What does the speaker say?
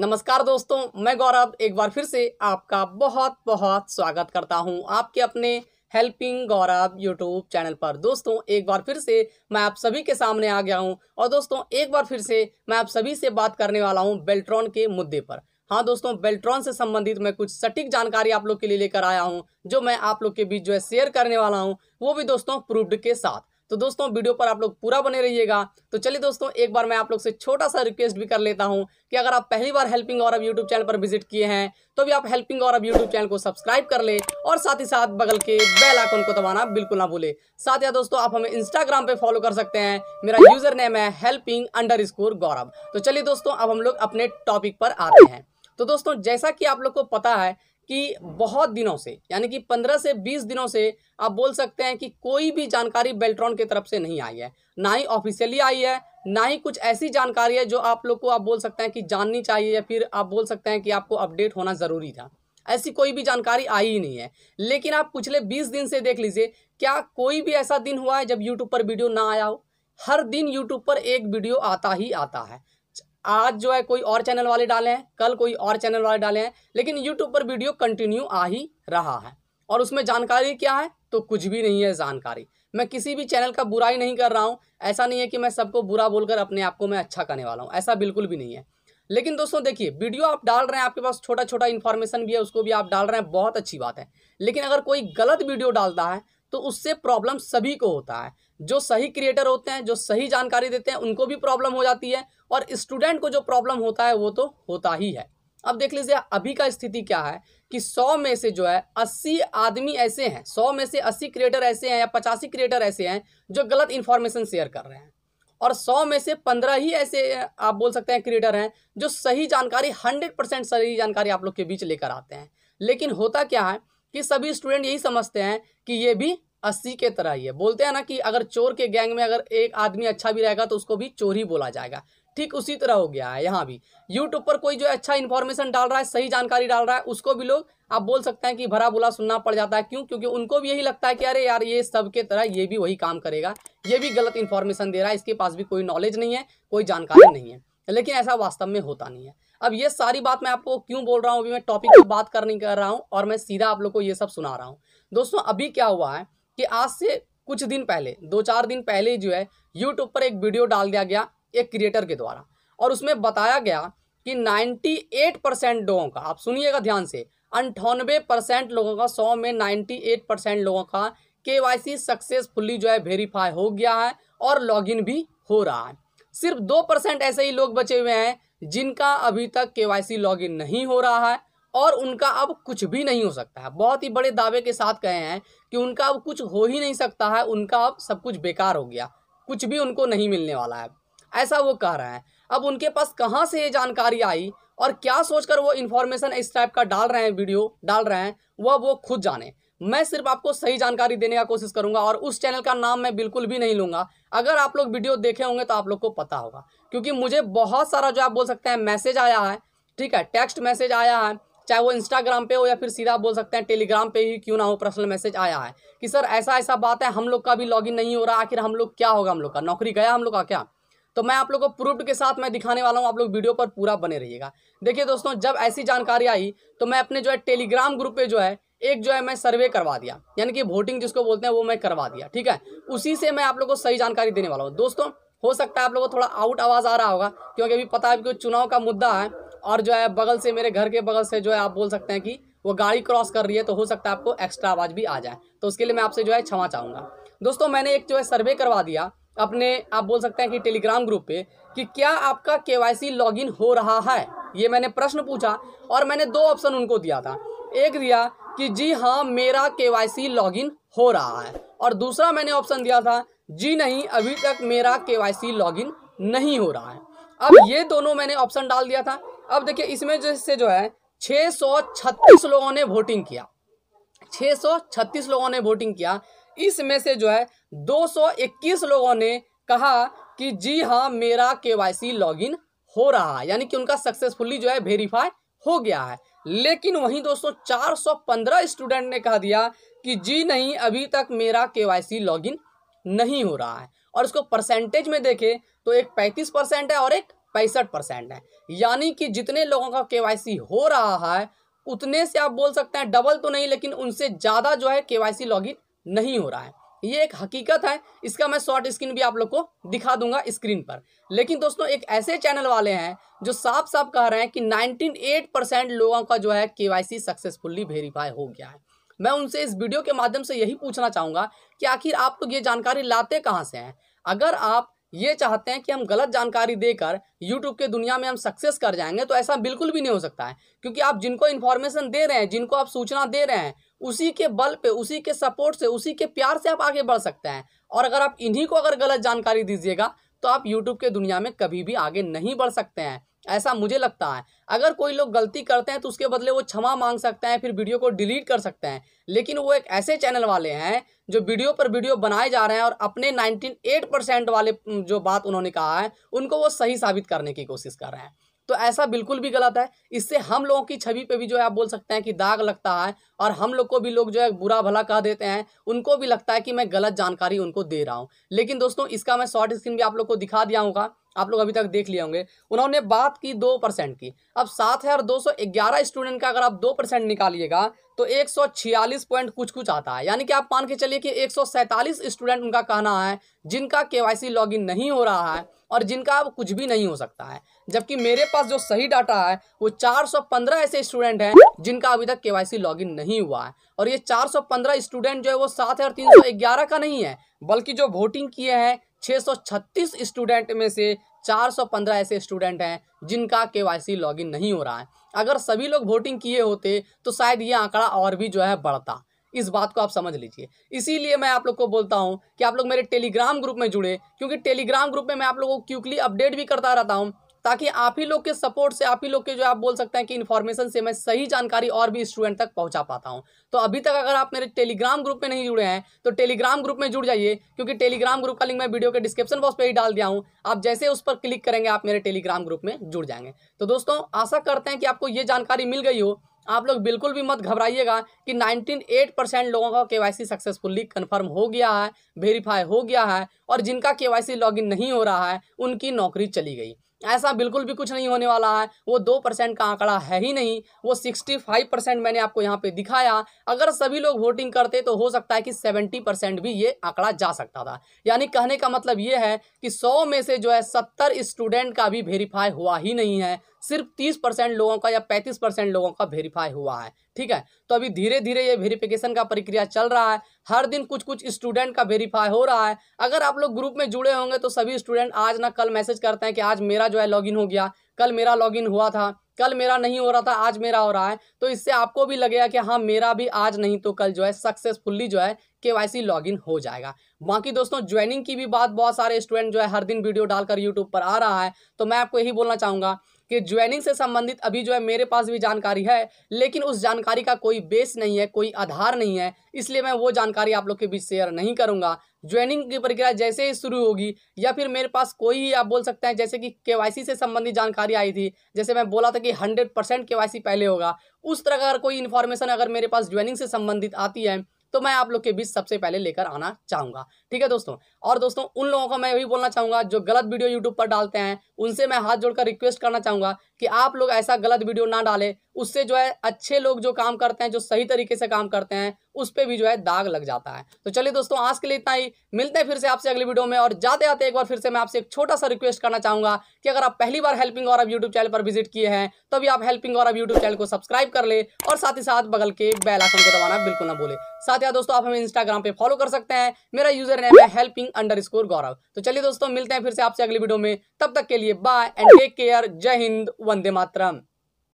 नमस्कार दोस्तों मैं गौरव एक बार फिर से आपका बहुत बहुत स्वागत करता हूं आपके अपने हेल्पिंग गौरव यूट्यूब चैनल पर दोस्तों एक बार फिर से मैं आप सभी के सामने आ गया हूं और दोस्तों एक बार फिर से मैं आप सभी से बात करने वाला हूं बेल्ट्रॉन के मुद्दे पर हाँ दोस्तों बेल्ट्रॉन से संबंधित मैं कुछ सटीक जानकारी आप लोग के लिए लेकर आया हूँ जो मैं आप लोग के बीच जो है शेयर करने वाला हूँ वो भी दोस्तों प्रूफ्ड के साथ तो दोस्तों वीडियो पर आप लोग पूरा बने रहिएगा तो चलिए दोस्तों एक बार मैं आप लोग से छोटा सा रिक्वेस्ट भी कर लेता हूँ कि अगर आप पहली बार हेल्पिंग और अब यूट्यूब चैनल पर विजिट किए हैं तो भी आप हेल्पिंग और अब यूट्यूब चैनल को सब्सक्राइब कर ले और साथ ही साथ बगल के बेल आइकन को दबाना बिल्कुल ना भूले साथ या दोस्तों आप हमें इंस्टाग्राम पे फॉलो कर सकते हैं मेरा यूजर नेम है हेल्पिंग अंडर स्कोर गौरव तो चलिए दोस्तों अब हम लोग अपने टॉपिक पर आते हैं तो दोस्तों जैसा कि आप लोग को पता है कि बहुत दिनों से यानी कि पंद्रह से बीस दिनों से आप बोल सकते हैं कि कोई भी जानकारी बेल्ट्रॉन की तरफ से नहीं आई है ना ही ऑफिशियली आई है ना ही कुछ ऐसी जानकारी है जो आप लोग को आप बोल सकते हैं कि जाननी चाहिए या फिर आप बोल सकते हैं कि आपको अपडेट होना ज़रूरी था ऐसी कोई भी जानकारी आई ही नहीं है लेकिन आप पिछले बीस दिन से देख लीजिए क्या कोई भी ऐसा दिन हुआ है जब यूट्यूब पर वीडियो ना आया हो हर दिन यूट्यूब पर एक वीडियो आता ही आता है आज जो है कोई और चैनल वाले डाले हैं कल कोई और चैनल वाले डाले हैं लेकिन यूट्यूब पर वीडियो कंटिन्यू आ ही रहा है और उसमें जानकारी क्या है तो कुछ भी नहीं है जानकारी मैं किसी भी चैनल का बुराई नहीं कर रहा हूँ ऐसा नहीं है कि मैं सबको बुरा बोलकर अपने आप को मैं अच्छा करने वाला हूँ ऐसा बिल्कुल भी नहीं है लेकिन दोस्तों देखिए वीडियो आप डाल रहे हैं आपके पास छोटा छोटा इन्फॉर्मेशन भी है उसको भी आप डाल रहे हैं बहुत अच्छी बात है लेकिन अगर कोई गलत वीडियो डालता है तो उससे प्रॉब्लम सभी को होता है जो सही क्रिएटर होते हैं जो सही जानकारी देते हैं उनको भी प्रॉब्लम हो जाती है और स्टूडेंट को जो प्रॉब्लम होता है वो तो होता ही है अब देख लीजिए अभी का स्थिति क्या है कि 100 में से जो है 80 आदमी ऐसे हैं 100 में से 80 क्रिएटर ऐसे हैं या पचासी क्रिएटर ऐसे हैं जो गलत इन्फॉर्मेशन शेयर कर रहे हैं और 100 में से 15 ही ऐसे आप बोल सकते हैं क्रिएटर हैं जो सही जानकारी 100 परसेंट सही जानकारी आप लोग के बीच लेकर आते हैं लेकिन होता क्या है कि सभी स्टूडेंट यही समझते हैं कि ये भी अस्सी के तरह ही है बोलते हैं ना कि अगर चोर के गैंग में अगर एक आदमी अच्छा भी रहेगा तो उसको भी चोर ही बोला जाएगा ठीक उसी तरह हो गया है यहाँ भी यूट्यूब पर कोई जो अच्छा इन्फॉर्मेशन डाल रहा है सही जानकारी डाल रहा है उसको भी लोग आप बोल सकते हैं कि भरा बुला सुनना पड़ जाता है क्यों क्योंकि उनको भी यही लगता है कि अरे यार ये सबके तरह ये भी वही काम करेगा ये भी गलत इन्फॉर्मेशन दे रहा है इसके पास भी कोई नॉलेज नहीं है कोई जानकारी नहीं है लेकिन ऐसा वास्तव में होता नहीं है अब ये सारी बात मैं आपको क्यों बोल रहा हूँ अभी मैं टॉपिक पर बात नहीं कर रहा हूँ और मैं सीधा आप लोग को ये सब सुना रहा हूँ दोस्तों अभी क्या हुआ है कि आज से कुछ दिन पहले दो चार दिन पहले जो है यूट्यूब पर एक वीडियो डाल दिया गया एक क्रिएटर के द्वारा और उसमें बताया गया कि 98 परसेंट लोगों का आप सुनिएगा ध्यान से अंठानवे परसेंट लोगों का सौ में 98 परसेंट लोगों का के सक्सेसफुली जो है वेरीफाई हो गया है और लॉगिन भी हो रहा है सिर्फ दो परसेंट ऐसे ही लोग बचे हुए हैं जिनका अभी तक के वाई लॉगिन नहीं हो रहा है और उनका अब कुछ भी नहीं हो सकता है बहुत ही बड़े दावे के साथ कहे हैं कि उनका अब कुछ हो ही नहीं सकता है उनका अब सब कुछ बेकार हो गया कुछ भी उनको नहीं मिलने वाला है ऐसा वो कह रहे हैं अब उनके पास कहाँ से ये जानकारी आई और क्या सोचकर वो इन्फॉर्मेशन इस टाइप का डाल रहे हैं वीडियो डाल रहे हैं वह वो खुद जाने मैं सिर्फ आपको सही जानकारी देने का कोशिश करूंगा और उस चैनल का नाम मैं बिल्कुल भी नहीं लूंगा अगर आप लोग वीडियो देखे होंगे तो आप लोग को पता होगा क्योंकि मुझे बहुत सारा जो आप बोल सकते हैं मैसेज आया है ठीक है टेक्स्ट मैसेज आया है चाहे वो इंस्टाग्राम पे हो या फिर सीधा बोल सकते हैं टेलीग्राम पे ही क्यों ना हो पर्सनल मैसेज आया है कि सर ऐसा ऐसा बात है हम लोग का भी लॉगिन नहीं हो रहा आखिर हम लोग क्या होगा हम लोग का नौकरी गया हम लोग का क्या तो मैं आप लोग को प्रूफ के साथ मैं दिखाने वाला हूँ आप लोग वीडियो पर पूरा बने रहिएगा देखिए दोस्तों जब ऐसी जानकारी आई तो मैं अपने जो है टेलीग्राम ग्रुप पे जो है एक जो है मैं सर्वे करवा दिया यानी कि वोटिंग जिसको बोलते हैं वो मैं करवा दिया ठीक है उसी से मैं आप लोग को सही जानकारी देने वाला हूँ दोस्तों हो सकता है आप लोगों को थोड़ा आउट आवाज़ आ रहा होगा क्योंकि अभी पता है कि चुनाव का मुद्दा है और जो है बगल से मेरे घर के बगल से जो है आप बोल सकते हैं कि वो गाड़ी क्रॉस कर रही है तो हो सकता है आपको एक्स्ट्रा आवाज़ भी आ जाए तो उसके लिए मैं आपसे जो है क्षमा चाहूँगा दोस्तों मैंने एक जो है सर्वे करवा दिया अपने आप बोल सकते हैं कि टेलीग्राम ग्रुप पे कि क्या आपका केवाईसी लॉगिन हो रहा है ये मैंने प्रश्न पूछा और मैंने दो ऑप्शन उनको दिया था एक दिया कि जी हाँ मेरा केवाईसी लॉगिन हो रहा है और दूसरा मैंने ऑप्शन दिया था जी नहीं अभी तक मेरा केवाईसी लॉगिन नहीं हो रहा है अब ये दोनों मैंने ऑप्शन डाल दिया था अब देखिए इसमें जैसे जो है छः लोगों ने वोटिंग किया छः लोगों ने वोटिंग किया इसमें से जो है 221 लोगों ने कहा कि जी हाँ मेरा केवाईसी लॉगिन हो रहा है यानी कि उनका सक्सेसफुली जो है वेरीफाई हो गया है लेकिन वहीं दोस्तों 415 स्टूडेंट ने कहा दिया कि जी नहीं अभी तक मेरा केवाईसी लॉगिन नहीं हो रहा है और इसको परसेंटेज में देखें तो एक पैंतीस परसेंट है और एक पैंसठ परसेंट है यानी कि जितने लोगों का सी हो रहा है उतने से आप बोल सकते हैं डबल तो नहीं लेकिन उनसे ज़्यादा जो है लॉग लॉगिन नहीं हो रहा है ये एक हकीकत है इसका मैं शॉर्ट स्क्रीन भी आप लोग को दिखा दूंगा स्क्रीन पर लेकिन दोस्तों एक ऐसे चैनल वाले हैं जो साफ साफ कह रहे हैं कि 98 परसेंट लोगों का जो है केवाईसी सक्सेसफुली वेरीफाई हो गया है मैं उनसे इस वीडियो के माध्यम से यही पूछना चाहूंगा कि आखिर आप लोग ये जानकारी लाते कहाँ से हैं अगर आप ये चाहते हैं कि हम गलत जानकारी देकर यूट्यूब के दुनिया में हम सक्सेस कर जाएंगे तो ऐसा बिल्कुल भी नहीं हो सकता है क्योंकि आप जिनको इन्फॉर्मेशन दे रहे हैं जिनको आप सूचना दे रहे हैं उसी के बल पे उसी के सपोर्ट से उसी के प्यार से आप आगे बढ़ सकते हैं और अगर आप इन्हीं को अगर गलत जानकारी दीजिएगा तो आप यूट्यूब के दुनिया में कभी भी आगे नहीं बढ़ सकते हैं ऐसा मुझे लगता है अगर कोई लोग गलती करते हैं तो उसके बदले वो क्षमा मांग सकते हैं फिर वीडियो को डिलीट कर सकते हैं लेकिन वो एक ऐसे चैनल वाले हैं जो वीडियो पर वीडियो बनाए जा रहे हैं और अपने 98 परसेंट वाले जो बात उन्होंने कहा है उनको वो सही साबित करने की कोशिश कर रहे हैं तो ऐसा बिल्कुल भी गलत है इससे हम लोगों की छवि पे भी जो है आप बोल सकते हैं कि दाग लगता है और हम लोग को भी लोग जो है बुरा भला कह देते हैं उनको भी लगता है कि मैं गलत जानकारी उनको दे रहा हूँ लेकिन दोस्तों इसका मैं शॉर्ट स्क्रीन भी आप लोग को दिखा दिया हूँ आप लोग अभी तक देख लिए होंगे उन्होंने बात की दो परसेंट की अब सात है और दो सौ ग्यारह स्टूडेंट का अगर आप दो परसेंट निकालिएगा तो एक सौ छियालीस पॉइंट कुछ कुछ आता है यानी कि आप मान के चलिए कि एक सौ सैंतालीस स्टूडेंट उनका कहना है जिनका के वाई सी लॉगिन नहीं हो रहा है और जिनका अब कुछ भी नहीं हो सकता है जबकि मेरे पास जो सही डाटा है वो 415 ऐसे स्टूडेंट हैं जिनका अभी तक केवाईसी लॉगिन नहीं हुआ है और ये 415 स्टूडेंट जो है वो सात है और ग्यारह का नहीं है बल्कि जो वोटिंग किए हैं 636 स्टूडेंट में से 415 ऐसे स्टूडेंट हैं जिनका के वाई लॉगिन नहीं हो रहा है अगर सभी लोग वोटिंग किए होते तो शायद ये आंकड़ा और भी जो है बढ़ता इस बात को आप समझ लीजिए इसीलिए मैं आप लोग को बोलता हूँ कि आप लोग मेरे टेलीग्राम ग्रुप में जुड़े क्योंकि टेलीग्राम ग्रुप में मैं आप लोगों को क्यूकली अपडेट भी करता रहता हूँ ताकि आप ही लोग के सपोर्ट से आप ही लोग के जो आप बोल सकते हैं कि इन्फॉर्मेशन से मैं सही जानकारी और भी स्टूडेंट तक पहुंचा पाता हूं तो अभी तक अगर आप मेरे टेलीग्राम ग्रुप में नहीं जुड़े हैं तो टेलीग्राम ग्रुप में जुड़ जाइए क्योंकि टेलीग्राम ग्रुप का लिंक मैं वीडियो के डिस्क्रिप्शन बॉक्स पर ही डाल दिया हूँ आप जैसे उस पर क्लिक करेंगे आप मेरे टेलीग्राम ग्रुप में जुड़ जाएंगे तो दोस्तों आशा करते हैं कि आपको ये जानकारी मिल गई हो आप लोग बिल्कुल भी मत घबराइएगा कि एट परसेंट लोगों का केवाईसी सक्सेसफुली कंफर्म हो गया है वेरीफाई हो गया है और जिनका केवाईसी लॉगिन नहीं हो रहा है उनकी नौकरी चली गई ऐसा बिल्कुल भी कुछ नहीं होने वाला है वो दो परसेंट का आंकड़ा है ही नहीं वो सिक्सटी फाइव परसेंट मैंने आपको यहाँ पे दिखाया अगर सभी लोग वोटिंग करते तो हो सकता है कि सेवेंटी परसेंट भी ये आंकड़ा जा सकता था यानी कहने का मतलब ये है कि सौ में से जो है सत्तर स्टूडेंट का भी वेरीफाई हुआ ही नहीं है सिर्फ तीस परसेंट लोगों का या पैंतीस परसेंट लोगों का वेरीफाई हुआ है ठीक है तो अभी धीरे धीरे ये वेरिफिकेशन का प्रक्रिया चल रहा है हर दिन कुछ कुछ स्टूडेंट का वेरीफाई हो रहा है अगर आप लोग ग्रुप में जुड़े होंगे तो सभी स्टूडेंट आज ना कल मैसेज करते हैं कि आज मेरा जो है लॉगिन हो गया कल मेरा लॉगिन हुआ था कल मेरा नहीं हो रहा था आज मेरा हो रहा है तो इससे आपको भी लगेगा कि हाँ मेरा भी आज नहीं तो कल जो है सक्सेसफुल्ली जो है के वाई लॉग इन हो जाएगा बाकी दोस्तों ज्वाइनिंग की भी बात बहुत सारे स्टूडेंट जो है हर दिन वीडियो डालकर यूट्यूब पर आ रहा है तो मैं आपको यही बोलना चाहूँगा कि ज्वाइनिंग से संबंधित अभी जो है मेरे पास भी जानकारी है लेकिन उस जानकारी का कोई बेस नहीं है कोई आधार नहीं है इसलिए मैं वो जानकारी आप लोग के बीच शेयर नहीं करूँगा ज्वाइनिंग की प्रक्रिया जैसे ही शुरू होगी या फिर मेरे पास कोई आप बोल सकते हैं जैसे कि के से संबंधित जानकारी आई थी जैसे मैं बोला था कि हंड्रेड परसेंट पहले होगा उस तरह का अगर कोई इन्फॉर्मेशन अगर मेरे पास ज्वाइनिंग से संबंधित आती है तो मैं आप लोग के बीच सबसे पहले लेकर आना चाहूंगा ठीक है दोस्तों और दोस्तों उन लोगों को मैं यही बोलना चाहूंगा जो गलत वीडियो यूट्यूब पर डालते हैं उनसे मैं हाथ जोड़कर रिक्वेस्ट करना चाहूंगा कि आप लोग ऐसा गलत वीडियो ना डालें उससे जो है अच्छे लोग जो काम करते हैं जो सही तरीके से काम करते हैं उस पर भी जो है दाग लग जाता है तो चलिए दोस्तों आज के लिए इतना ही मिलते हैं फिर से आपसे अगली वीडियो में और जाते आते एक बार फिर से मैं आपसे एक छोटा सा रिक्वेस्ट करना चाहूंगा कि अगर आप पहली बार हेल्पिंग और अब यूट्यूब चैनल पर विजिट किए हैं तो भी आप हेल्पिंग और अब यूट्यूब चैनल को सब्सक्राइब कर ले और साथ ही साथ बगल के बेल आइकन को दबाना बिल्कुल ना भूले साथ ही दोस्तों आप हमें इंस्टाग्राम पे फॉलो कर सकते हैं मेरा यूजर नेम है हेल्पिंग अंडर स्कोर गौरव तो चलिए दोस्तों मिलते हैं फिर से आपसे अगली वीडियो में तब तक के लिए बाय एंड टेक केयर जय हिंद वंदे मातरम